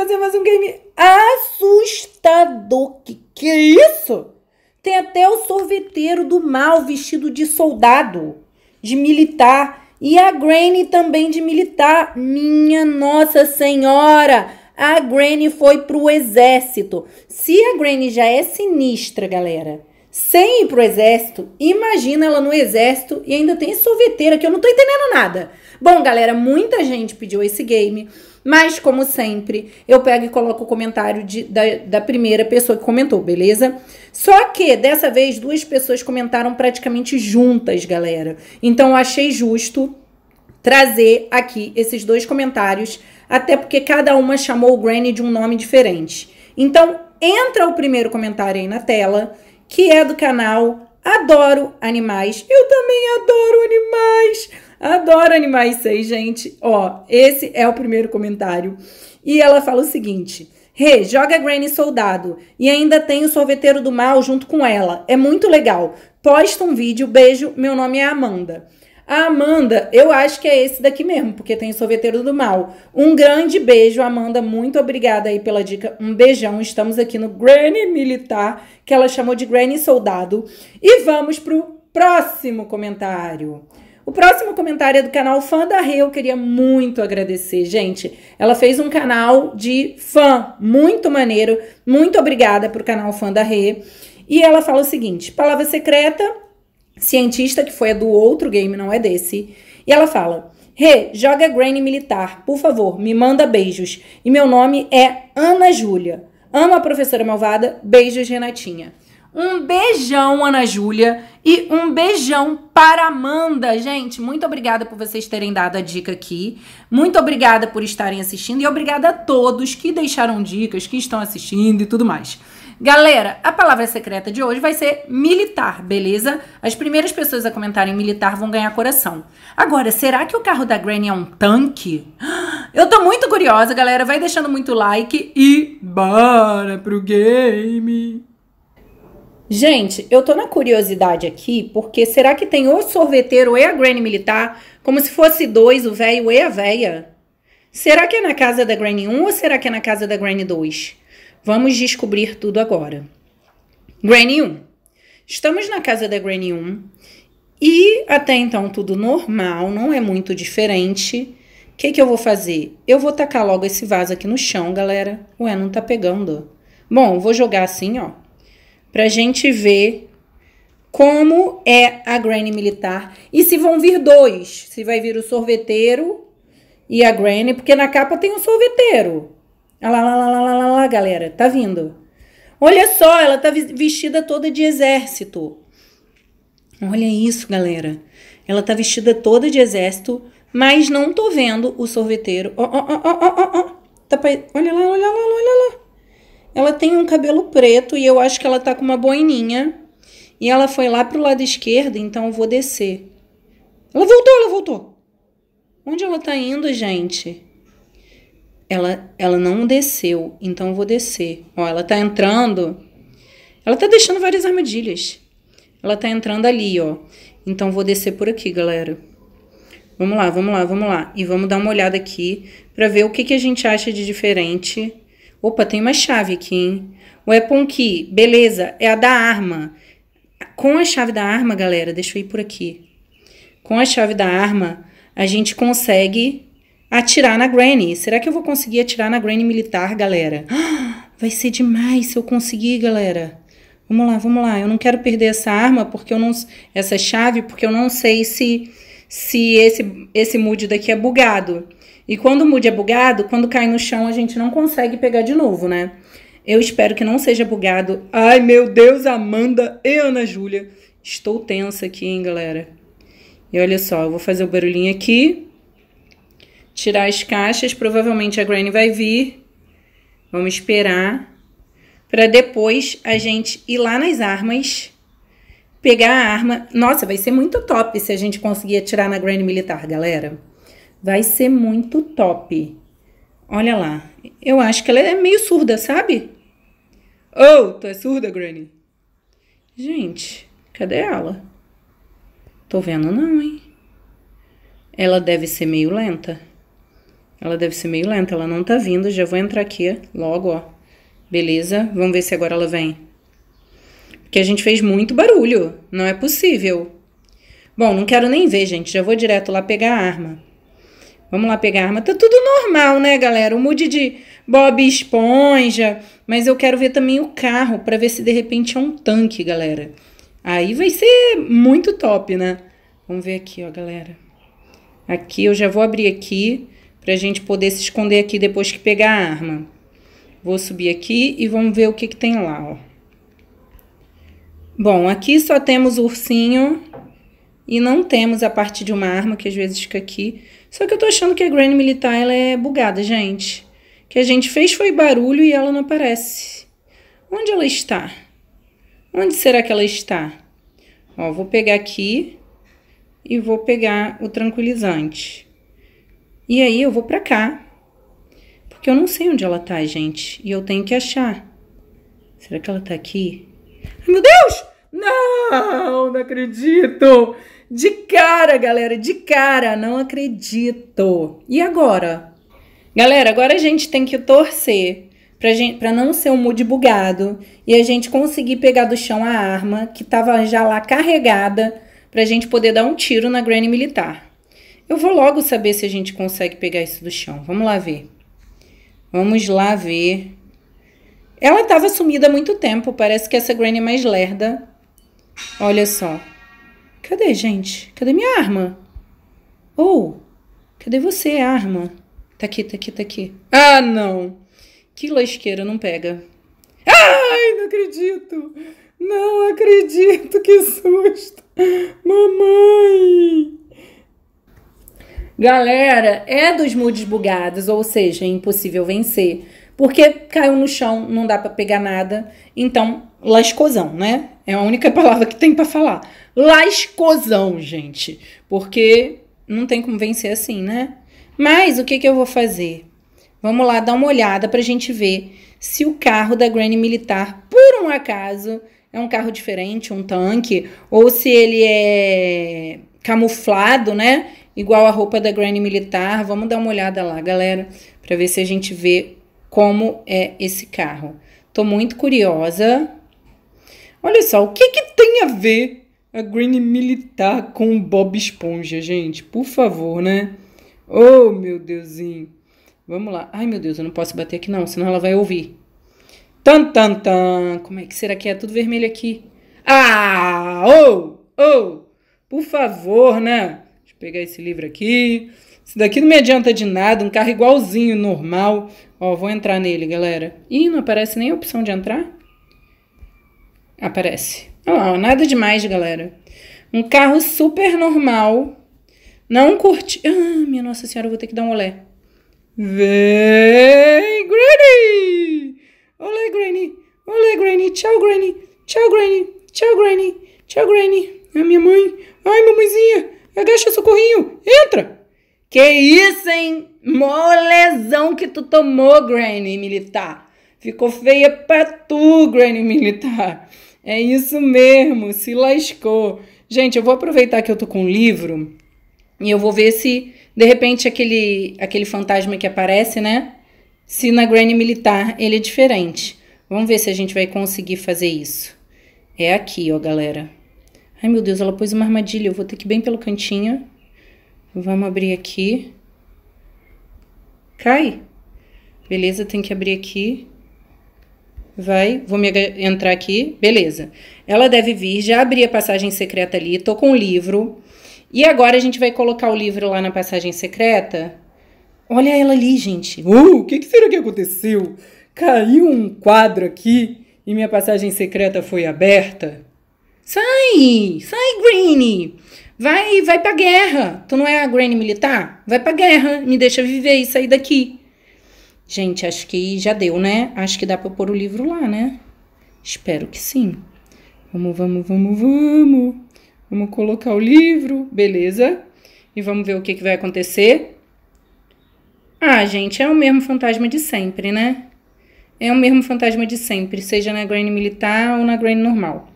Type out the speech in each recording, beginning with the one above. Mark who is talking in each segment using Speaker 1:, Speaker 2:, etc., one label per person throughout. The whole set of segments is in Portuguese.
Speaker 1: fazer mais um game assustador. Que que é isso? Tem até o sorveteiro do mal vestido de soldado, de militar. E a Granny também de militar. Minha Nossa Senhora! A Granny foi pro exército. Se a Granny já é sinistra, galera, sem ir pro exército, imagina ela no exército e ainda tem sorveteira que eu não tô entendendo nada. Bom, galera, muita gente pediu esse game, mas como sempre, eu pego e coloco o comentário de, da, da primeira pessoa que comentou, beleza? Só que dessa vez duas pessoas comentaram praticamente juntas, galera. Então eu achei justo trazer aqui esses dois comentários, até porque cada uma chamou o Granny de um nome diferente. Então entra o primeiro comentário aí na tela que é do canal Adoro Animais. Eu também adoro animais. Adoro animais, sei, gente. Ó, esse é o primeiro comentário. E ela fala o seguinte: Rê, hey, joga Granny Soldado. E ainda tem o Sorveteiro do Mal junto com ela. É muito legal. Posta um vídeo. Beijo. Meu nome é Amanda. A Amanda, eu acho que é esse daqui mesmo, porque tem o sorveteiro do mal. Um grande beijo, Amanda. Muito obrigada aí pela dica. Um beijão. Estamos aqui no Granny Militar, que ela chamou de Granny Soldado. E vamos pro próximo comentário. O próximo comentário é do canal Fã da Rê. Eu queria muito agradecer, gente. Ela fez um canal de fã muito maneiro. Muito obrigada pro canal Fã da Rê. E ela fala o seguinte: palavra secreta cientista que foi a do outro game, não é desse. E ela fala: Rê, hey, joga Granny Militar, por favor, me manda beijos. E meu nome é Ana Júlia. Amo a professora malvada, beijos, Renatinha. Um beijão, Ana Júlia, e um beijão para Amanda. Gente, muito obrigada por vocês terem dado a dica aqui. Muito obrigada por estarem assistindo e obrigada a todos que deixaram dicas, que estão assistindo e tudo mais. Galera, a palavra secreta de hoje vai ser militar, beleza? As primeiras pessoas a comentarem militar vão ganhar coração. Agora, será que o carro da Granny é um tanque? Eu tô muito curiosa, galera. Vai deixando muito like e bora pro game! Gente, eu tô na curiosidade aqui, porque será que tem o sorveteiro e a Granny militar? Como se fosse dois, o velho e a véia? Será que é na casa da Granny 1 ou será que é na casa da Granny 2? Vamos descobrir tudo agora. Granny 1. Estamos na casa da Granny 1 e até então tudo normal, não é muito diferente. O que, que eu vou fazer? Eu vou tacar logo esse vaso aqui no chão, galera. Ué, não tá pegando. Bom, vou jogar assim, ó, pra gente ver como é a Granny militar e se vão vir dois. Se vai vir o sorveteiro e a Granny, porque na capa tem um sorveteiro. Olha ah, lá, lá, lá, lá, lá, lá, galera, tá vindo. Olha só, ela tá vestida toda de exército. Olha isso, galera. Ela tá vestida toda de exército, mas não tô vendo o sorveteiro. Ó, ó, ó, ó, ó, Tá pra... Olha lá, olha lá, olha lá. Ela tem um cabelo preto e eu acho que ela tá com uma boininha. E ela foi lá pro lado esquerdo, então eu vou descer. Ela voltou, ela voltou. Onde ela tá indo, gente? ela, ela não desceu, então eu vou descer. Ó, ela tá entrando, ela tá deixando várias armadilhas. Ela tá entrando ali, ó. Então vou descer por aqui, galera. Vamos lá, vamos lá, vamos lá. E vamos dar uma olhada aqui para ver o que, que a gente acha de diferente. Opa, tem uma chave aqui, hein? Weapon Key, beleza, é a da arma. Com a chave da arma, galera, deixa eu ir por aqui. Com a chave da arma, a gente consegue atirar na Granny. Será que eu vou conseguir atirar na Granny militar, galera? vai ser demais se eu conseguir, galera. Vamos lá, vamos lá. Eu não quero perder essa arma, porque eu não. Essa chave, porque eu não sei se, se esse, esse mood daqui é bugado. E quando o mood é bugado, quando cai no chão, a gente não consegue pegar de novo, né? Eu espero que não seja bugado. Ai, meu Deus, Amanda e Ana Júlia. Estou tensa aqui, hein, galera. E olha só, eu vou fazer o barulhinho aqui tirar as caixas. Provavelmente a Granny vai vir. Vamos esperar. Para depois a gente ir lá nas armas, pegar a arma. Nossa, vai ser muito top se a gente conseguir atirar na Granny Militar, galera. Vai ser muito top. Olha lá. Eu acho que ela é meio surda, sabe? Oh, tu é surda, Granny? Gente, cadê ela? Tô vendo não, hein? Ela deve ser meio lenta. Ela deve ser meio lenta, ela não tá vindo. Já vou entrar aqui logo, ó. Beleza? Vamos ver se agora ela vem. Porque a gente fez muito barulho. Não é possível. Bom, não quero nem ver, gente. Já vou direto lá pegar a arma. Vamos lá pegar a arma. Tá tudo normal, né, galera? O mood de Bob Esponja. Mas eu quero ver também o carro para ver se de repente é um tanque, galera. Aí vai ser muito top, né? Vamos ver aqui, ó, galera. Aqui eu já vou abrir aqui para a gente poder se esconder aqui depois que pegar a arma. Vou subir aqui e vamos ver o que, que tem lá, ó. Bom, aqui só temos o ursinho e não temos a parte de uma arma, que às vezes fica aqui. Só que eu tô achando que a Granny Militar, ela é bugada, gente. O que a gente fez foi barulho e ela não aparece. Onde ela está? Onde será que ela está? Ó, vou pegar aqui e vou pegar o tranquilizante. E aí eu vou para cá, porque eu não sei onde ela tá, gente, e eu tenho que achar. Será que ela tá aqui? Ai, meu Deus! Não, não acredito! De cara, galera, de cara, não acredito. E agora? Galera, agora a gente tem que torcer pra, gente, pra não ser um mood bugado e a gente conseguir pegar do chão a arma que tava já lá carregada pra gente poder dar um tiro na Granny Militar. Eu vou logo saber se a gente consegue pegar isso do chão. Vamos lá ver. Vamos lá ver. Ela estava sumida há muito tempo. Parece que essa Granny é mais lerda. Olha só. Cadê, gente? Cadê minha arma? Ou, oh, cadê você, arma? Tá aqui, tá aqui, tá aqui. Ah, não. Que lasqueira, não pega. Ai, não acredito. Não acredito, que susto. Mamãe. Galera, é dos moods bugados, ou seja, é impossível vencer. Porque caiu no chão, não dá para pegar nada. Então, lascozão, né? É a única palavra que tem para falar. Lascozão, gente. Porque não tem como vencer assim, né? Mas o que, que eu vou fazer? Vamos lá dar uma olhada para a gente ver se o carro da Granny Militar, por um acaso, é um carro diferente, um tanque, ou se ele é camuflado, né? igual a roupa da Granny Militar. Vamos dar uma olhada lá, galera, para ver se a gente vê como é esse carro. Tô muito curiosa. Olha só, o que que tem a ver a Granny Militar com o Bob Esponja, gente? Por favor, né? Oh, meu Deusinho. Vamos lá. Ai, meu Deus, eu não posso bater aqui não, senão ela vai ouvir. Tan, tan, tan. Como é que será que é? Tudo vermelho aqui. Ah! Oh! Oh! Por favor, né? pegar esse livro aqui. Isso daqui não me adianta de nada, um carro igualzinho, normal. Ó, vou entrar nele, galera. Ih, não aparece nem a opção de entrar? Aparece. Olha lá, ó, nada demais, galera. Um carro super normal. Não curti... Ah, minha nossa senhora, eu vou ter que dar um olé. Vem, Granny! Olé, Granny! Olé, Granny! Tchau, Granny! Tchau, Granny! Tchau, Granny! Tchau, Granny! A minha mãe! Ai, mamãezinha! Agacha, socorrinho. Entra! Que isso, hein? Molezão que tu tomou, Granny Militar. Ficou feia pra tu, Granny Militar. É isso mesmo, se lascou. Gente, eu vou aproveitar que eu tô com um livro e eu vou ver se, de repente, aquele, aquele fantasma que aparece, né? Se na Granny Militar ele é diferente. Vamos ver se a gente vai conseguir fazer isso. É aqui, ó, galera. Ai meu Deus, ela pôs uma armadilha. Eu vou ter que ir bem pelo cantinho. Vamos abrir aqui. Cai. Beleza, tem que abrir aqui. Vai, vou me entrar aqui. Beleza. Ela deve vir. Já abri a passagem secreta ali. Tô com o livro. E agora a gente vai colocar o livro lá na passagem secreta. Olha ela ali, gente. Uh, o que, que será que aconteceu? Caiu um quadro aqui e minha passagem secreta foi aberta. Sai! Sai, Granny! Vai, vai pra guerra! Tu não é a Granny militar? Vai pra guerra, me deixa viver e sair daqui. Gente, acho que já deu, né? Acho que dá pra pôr o livro lá, né? Espero que sim. Vamos, vamos, vamos, vamos. Vamos colocar o livro, beleza? E vamos ver o que, que vai acontecer. Ah, gente, é o mesmo fantasma de sempre, né? É o mesmo fantasma de sempre, seja na Granny militar ou na Granny normal.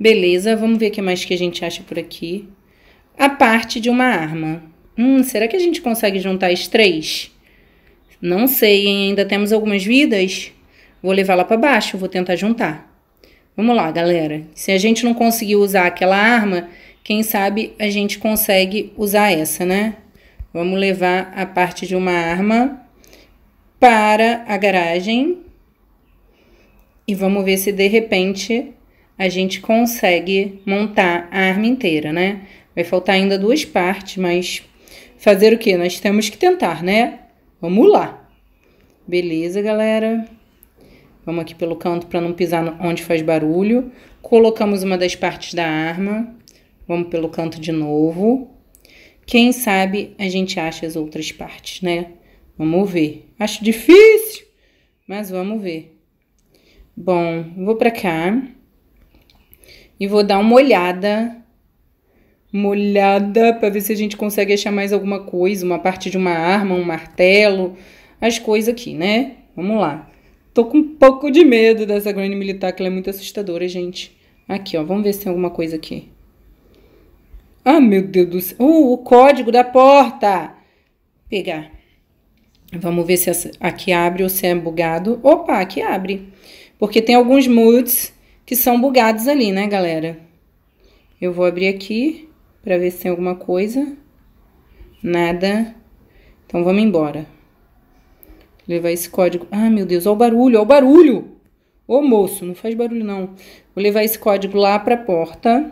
Speaker 1: Beleza, vamos ver o que mais que a gente acha por aqui. A parte de uma arma. Hum, será que a gente consegue juntar as três? Não sei, hein? ainda temos algumas vidas. Vou levar lá para baixo, vou tentar juntar. Vamos lá, galera. Se a gente não conseguir usar aquela arma, quem sabe a gente consegue usar essa, né? Vamos levar a parte de uma arma para a garagem. E vamos ver se de repente a gente consegue montar a arma inteira, né? Vai faltar ainda duas partes, mas fazer o que? Nós temos que tentar, né? Vamos lá. Beleza, galera. Vamos aqui pelo canto para não pisar onde faz barulho. Colocamos uma das partes da arma. Vamos pelo canto de novo. Quem sabe a gente acha as outras partes, né? Vamos ver. Acho difícil, mas vamos ver. Bom, vou para cá e vou dar uma olhada, uma olhada para ver se a gente consegue achar mais alguma coisa, uma parte de uma arma, um martelo, as coisas aqui, né? Vamos lá. Tô com um pouco de medo dessa grande militar, que ela é muito assustadora, gente. Aqui, ó, vamos ver se tem alguma coisa aqui. Ah, meu Deus do céu. Uh, o código da porta. Pegar. Vamos ver se aqui abre ou se é bugado. Opa, aqui abre. Porque tem alguns moods que são bugados ali, né, galera? Eu vou abrir aqui para ver se tem alguma coisa. Nada. Então, vamos embora. Vou levar esse código... Ah, meu Deus, olha o barulho, olha o barulho! Ô, moço, não faz barulho, não. Vou levar esse código lá para a porta.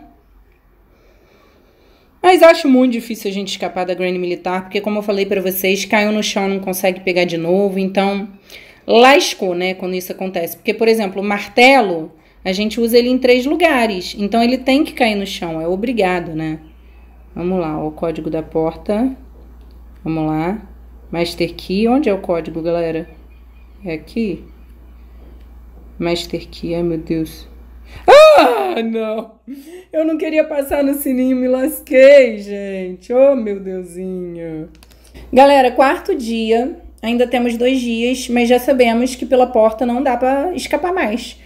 Speaker 1: Mas acho muito difícil a gente escapar da Grande Militar, porque como eu falei para vocês, caiu no chão, não consegue pegar de novo, então lascou, né, quando isso acontece. Porque, por exemplo, o martelo a gente usa ele em três lugares. Então, ele tem que cair no chão, é obrigado, né? Vamos lá, ó, o código da porta. Vamos lá. Master Key. Onde é o código, galera? É aqui? Master Key, ai meu Deus. Ah, não! Eu não queria passar no sininho, me lasquei, gente. Oh, meu Deusinho. Galera, quarto dia. Ainda temos dois dias, mas já sabemos que pela porta não dá para escapar mais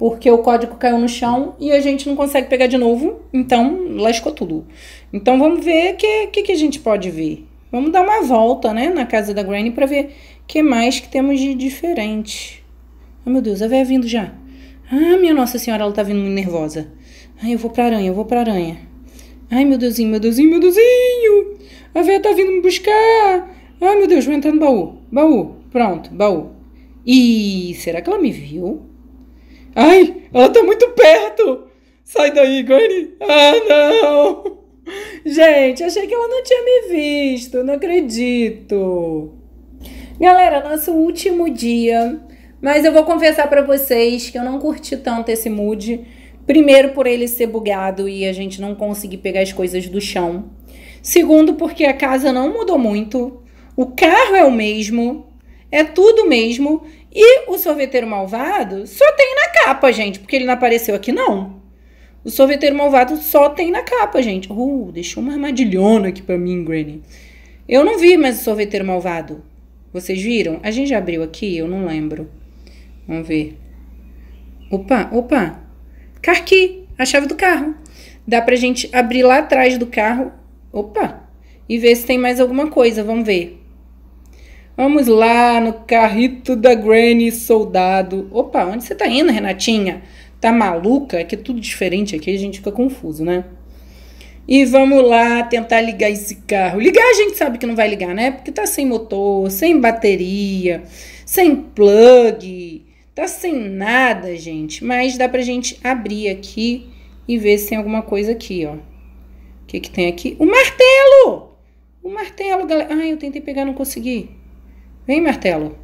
Speaker 1: porque o código caiu no chão e a gente não consegue pegar de novo, então lascou tudo. Então vamos ver o que, que, que, a gente pode ver. Vamos dar uma volta né, na casa da Granny para ver o que mais que temos de diferente. Oh, meu Deus, a véia vindo já. Ah, minha Nossa Senhora, ela tá vindo muito nervosa. Ai, eu vou pra aranha, eu vou pra aranha. Ai, meu Deusinho, meu Deusinho, meu Deusinho! A véia tá vindo me buscar! Ai, ah, meu Deus, vou entrar no baú. Baú, pronto, baú. E será que ela me viu? Ai, ela tá muito perto! Sai daí, Granny! Ah, não! Gente, achei que ela não tinha me visto, não acredito! Galera, nosso último dia, mas eu vou confessar para vocês que eu não curti tanto esse mood. Primeiro, por ele ser bugado e a gente não conseguir pegar as coisas do chão. Segundo, porque a casa não mudou muito, o carro é o mesmo, é tudo mesmo e o sorveteiro malvado só tem na capa, gente, porque ele não apareceu aqui, não. O sorveteiro malvado só tem na capa, gente. Uh, deixou uma armadilhona aqui pra mim, Granny. Eu não vi mais o sorveteiro malvado. Vocês viram? A gente já abriu aqui? Eu não lembro. Vamos ver. Opa, opa. Carqui, a chave do carro. Dá pra gente abrir lá atrás do carro. Opa. E ver se tem mais alguma coisa. Vamos ver. Vamos lá no carrito da Granny Soldado. Opa, onde você tá indo, Renatinha? Tá maluca? É que é tudo diferente aqui, a gente fica confuso, né? E vamos lá tentar ligar esse carro. Ligar a gente sabe que não vai ligar, né? Porque tá sem motor, sem bateria, sem plug, tá sem nada, gente. Mas dá pra gente abrir aqui e ver se tem alguma coisa aqui, ó. O que que tem aqui? O martelo! O martelo, galera. Ai, eu tentei pegar, não consegui. Vem, martelo.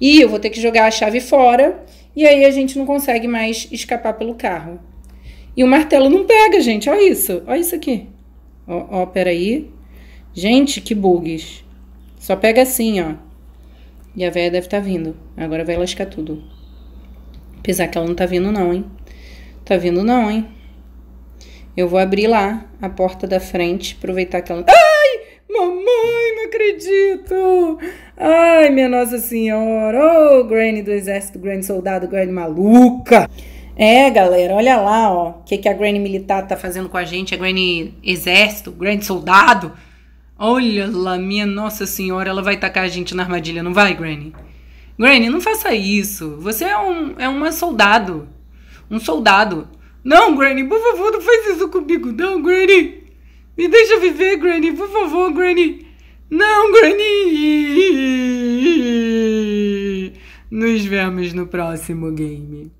Speaker 1: E eu vou ter que jogar a chave fora. E aí a gente não consegue mais escapar pelo carro. E o martelo não pega, gente. Olha isso. Olha isso aqui. Ó, ó, peraí. Gente, que bugs. Só pega assim, ó. E a véia deve estar tá vindo. Agora vai lascar tudo. Apesar que ela não tá vindo, não, hein? Tá vindo, não, hein? Eu vou abrir lá a porta da frente, aproveitar que ela. Ai, acredito! Ai, minha Nossa Senhora! Oh, Granny do Exército, Granny Soldado, Granny Maluca! É, galera, olha lá, ó. O que, que a Granny Militar tá fazendo com a gente? A Granny Exército, Granny Soldado? Olha lá, minha Nossa Senhora, ela vai tacar a gente na armadilha, não vai, Granny? Granny, não faça isso. Você é um é uma soldado. Um soldado. Não, Granny, por favor, não faz isso comigo, não, Granny. Me deixa viver, Granny, por favor, Granny. Não, Granny! Nos vemos no próximo game.